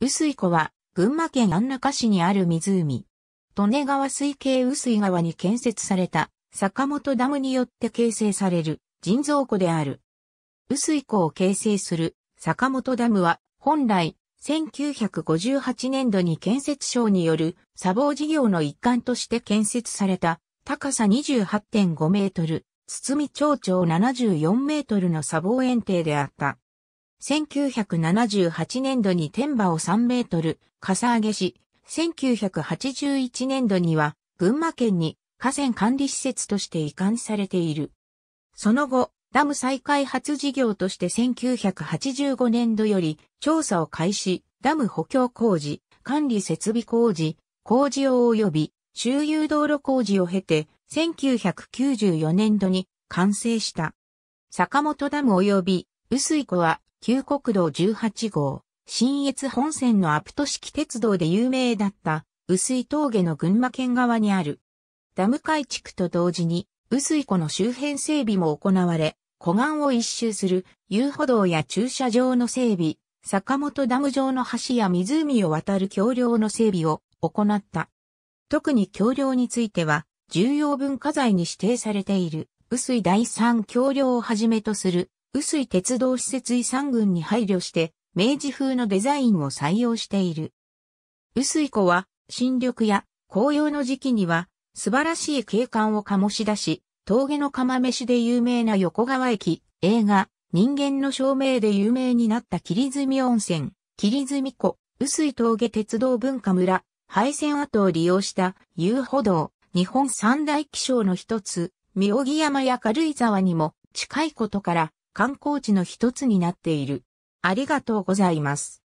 薄い湖は、群馬県安中市にある湖。利根川水系薄い川に建設された、坂本ダムによって形成される、人造湖である。薄い湖を形成する、坂本ダムは、本来、1958年度に建設省による砂防事業の一環として建設された高さ28.5メートル、堤町長74メートルの砂防園庭であった。1978年度に天馬を3メートル、かさ上げし、1981年度には群馬県に河川管理施設として移管されている。その後、ダム再開発事業として1985年度より調査を開始、ダム補強工事、管理設備工事、工事用及び周遊道路工事を経て、1994年度に完成した。坂本ダム及び薄い湖は、旧国道18号、新越本線のアプト式鉄道で有名だった、薄い峠の群馬県側にある。ダム改築と同時に、薄い湖の周辺整備も行われ、湖岸を一周する遊歩道や駐車場の整備、坂本ダム上の橋や湖を渡る橋梁の整備を行った。特に橋梁については、重要文化財に指定されている、薄い第三橋梁をはじめとする薄い鉄道施設遺産群に配慮して、明治風のデザインを採用している。薄い湖は、新緑や紅葉の時期には、素晴らしい景観を醸し出し、峠の釜飯で有名な横川駅、映画、人間の証明で有名になった霧積温泉、霧積湖、薄い峠鉄道文化村、廃線跡を利用した遊歩道、日本三大気象の一つ、三木山や軽井沢にも近いことから、観光地の一つになっている。ありがとうございます。